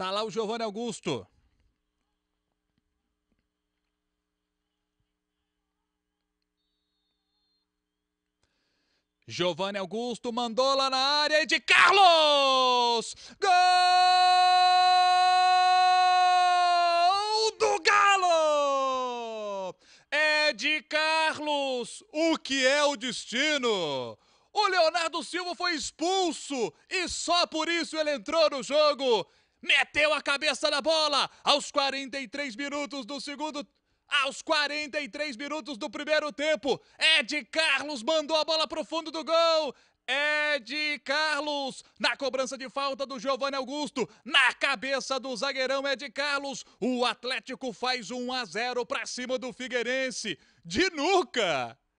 Tá lá o Giovanni Augusto. Giovanni Augusto mandou lá na área e de Carlos! Gol do Galo! É de Carlos! O que é o destino? O Leonardo Silva foi expulso e só por isso ele entrou no jogo meteu a cabeça na bola aos 43 minutos do segundo aos 43 minutos do primeiro tempo, Ed Carlos mandou a bola pro fundo do gol. Ed Carlos, na cobrança de falta do Giovanni Augusto, na cabeça do zagueirão Ed Carlos, o Atlético faz 1 a 0 para cima do Figueirense. De nuca!